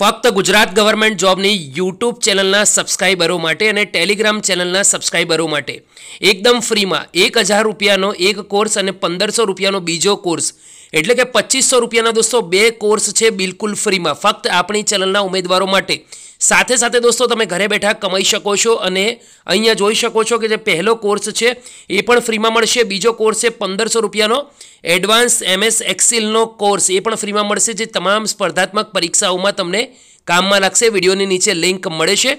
ફક્ત Gujarat government જોબની YouTube ચેનલના સબસ્ક્રાઈબરો માટે અને ટેલિગ્રામ ચેનલના સબસ્ક્રાઈબરો માટે એકદમ ફ્રીમાં એક હજાર રૂપિયાનો એક કોર્સ અને પંદરસો રૂપિયાનો બીજો કોર્સ એટલે કે પચીસો રૂપિયાના દોસ્તો બે કોર્સ છે બિલકુલ ફ્રીમાં ફક્ત આપણી ચેનલના ઉમેદવારો માટે સાથે સાથે દોસ્તો તમે ઘરે બેઠા કમાઈ શકો છો અને અહીંયા જોઈ શકો છો કે જે પહેલો કોર્સ છે એ પણ ફ્રીમાં મળશે બીજો કોર્સ છે પંદરસો રૂપિયાનો એડવાન્સ એમએસ એક્સિલનો કોર્સ એ પણ ફ્રીમાં મળશે જે તમામ સ્પર્ધાત્મક પરીક્ષાઓમાં તમને કામમાં લાગશે વિડીયોની નીચે લિંક મળે છે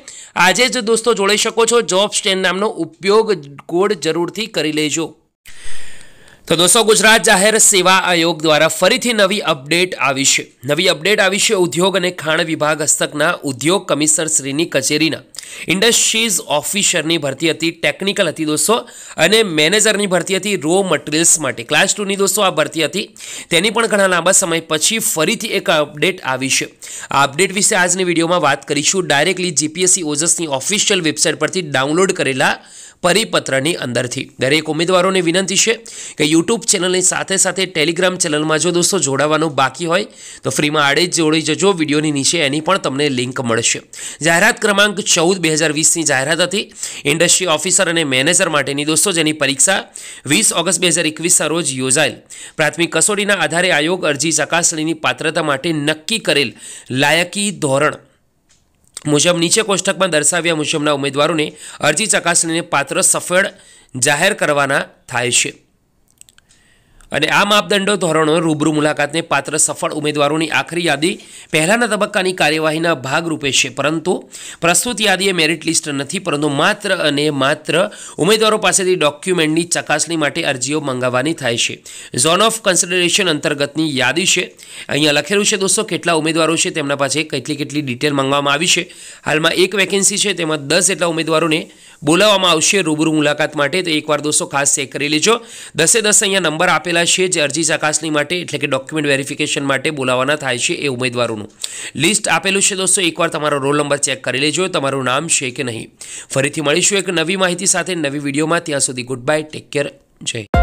આજે જ દોસ્તો જોડાઈ શકો છો જોબ સ્ટેન્ડ નામનો ઉપયોગ કોડ જરૂરથી કરી લેજો તો દોસ્તો ગુજરાત જાહેર સેવા આયોગ દ્વારા ફરીથી નવી અપડેટ આવી છે નવી અપડેટ આવી છે ઉદ્યોગ અને ખાણ વિભાગ હસ્તકના ઉદ્યોગ કમિશનરશ્રીની કચેરીના ઇન્ડસ્ટ્રીઝ ઓફિસરની ભરતી હતી ટેકનિકલ હતી દોસ્તો અને મેનેજરની ભરતી હતી રો મટીરિયલ્સ માટે ક્લાસ ટુની દોસ્તો આ ભરતી હતી તેની પણ ઘણા લાંબા સમય પછી ફરીથી એક અપડેટ આવી છે આ અપડેટ વિશે આજની વિડીયોમાં વાત કરીશું ડાયરેક્ટલી જીપીએસસી ઓજસની ઓફિશિયલ વેબસાઇટ પરથી ડાઉનલોડ કરેલા પરિપત્રની અંદરથી દરેક ઉમેદવારોને વિનંતી છે કે યુટ્યુબ ચેનલની સાથે સાથે ટેલિગ્રામ ચેનલમાં જો દોસ્તો જોડાવાનું બાકી હોય તો ફ્રીમાં આડે જ જોડી જજો વિડીયોની નીચે એની પણ તમને લિંક મળશે જાહેરાત ક્રમાંક ચૌદ બે હજાર વીસની જાહેરાત હતી ઇન્ડસ્ટ્રી ઓફિસર અને મેનેજર માટેની દોસ્તો જેની પરીક્ષા વીસ ઓગસ્ટ બે હજાર એકવીસના રોજ યોજાયેલ પ્રાથમિક કસોટીના આધારે આયોગ અરજી ચકાસણીની પાત્રતા માટે નક્કી કરેલ લાયકી ધોરણ મુજબ નીચે કોષ્ટકમાં દર્શાવ્યા મુજબના ઉમેદવારોને અરજી ચકાસણીને પાત્ર સફળ જાહેર કરવાના થાય છે અને આ માપદંડો ધોરણો રૂબરૂ મુલાકાતને પાત્ર સફળ ઉમેદવારોની આખરી યાદી પહેલાંના તબક્કાની કાર્યવાહીના ભાગરૂપે છે પરંતુ પ્રસ્તુત યાદી એ મેરિટ લિસ્ટ નથી પરંતુ માત્ર અને માત્ર ઉમેદવારો પાસેથી ડોક્યુમેન્ટની ચકાસણી માટે અરજીઓ મંગાવવાની થાય છે ઝોન ઓફ કન્સિડરેશન અંતર્ગતની યાદી છે અહીંયા લખેલું છે દોસ્તો કેટલા ઉમેદવારો છે તેમના પાસે કેટલી કેટલી ડિટેલ માંગવામાં આવી છે હાલમાં એક વેકેન્સી છે તેમાં દસ એટલા ઉમેદવારોને બોલાવવામાં આવશે રૂબરૂ મુલાકાત માટે તો એકવાર દોસ્તો ખાસ ચેક કરી લેજો દસે દસ અહીંયા નંબર આપેલા છે જે અરજી ચકાસણી માટે એટલે કે ડોક્યુમેન્ટ વેરિફિકેશન માટે બોલાવવાના થાય છે એ ઉમેદવારોનું લિસ્ટ આપેલું છે દોસ્તો એકવાર તમારો રોલ નંબર ચેક કરી લેજો તમારું નામ છે કે નહીં ફરીથી મળીશું એક નવી માહિતી સાથે નવી વિડીયોમાં ત્યાં સુધી ગુડ બાય ટેક કેર જય